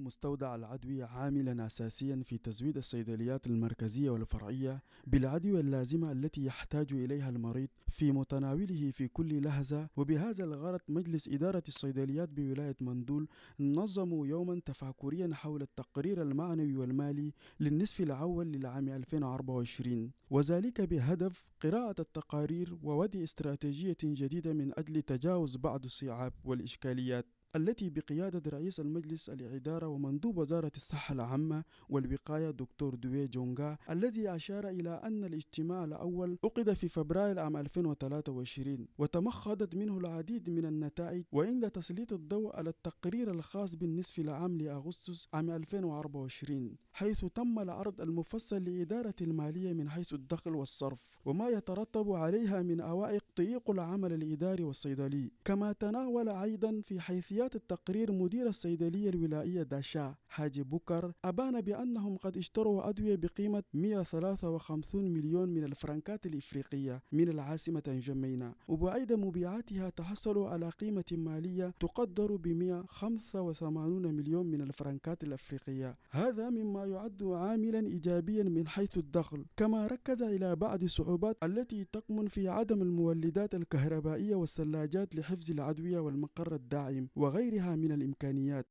مستودع العدوى عاملا أساسيا في تزويد الصيدليات المركزية والفرعية بالعدوى اللازمة التي يحتاج إليها المريض في متناوله في كل لحظة وبهذا الغرض مجلس إدارة الصيدليات بولاية مندول نظموا يوما تفاكريا حول التقرير المعنوي والمالي للنصف الأول للعام 2024 وذلك بهدف قراءة التقارير ووضع استراتيجية جديدة من أجل تجاوز بعض الصعاب والإشكاليات التي بقيادة رئيس المجلس الإدارة ومندوب وزارة الصحة العامة والوقاية دكتور دوي جونغا الذي أشار إلى أن الاجتماع الأول عقد في فبراير عام 2023 وتمخضت منه العديد من النتائج وعند تسليط الضوء على التقرير الخاص بالنصف العام لأغسطس عام 2024 حيث تم العرض المفصل لإدارة المالية من حيث الدخل والصرف وما يترتب عليها من أوائق تضييق العمل الإداري والصيدلي كما تناول أيضا في حيثيات تحقيقات التقرير مدير الصيدلية الولائية داشا حاجي بكر أبان بأنهم قد اشتروا أدوية بقيمة 153 مليون من الفرنكات الإفريقية من العاصمة نجمينا وبعيد مبيعاتها تحصلوا على قيمة مالية تقدر ب 185 مليون من الفرنكات الأفريقية هذا مما يعد عاملا إيجابيا من حيث الدخل كما ركز إلى بعض الصعوبات التي تكمن في عدم المولدات الكهربائية والثلاجات لحفظ العدوية والمقر الداعم وغيرها من الإمكانيات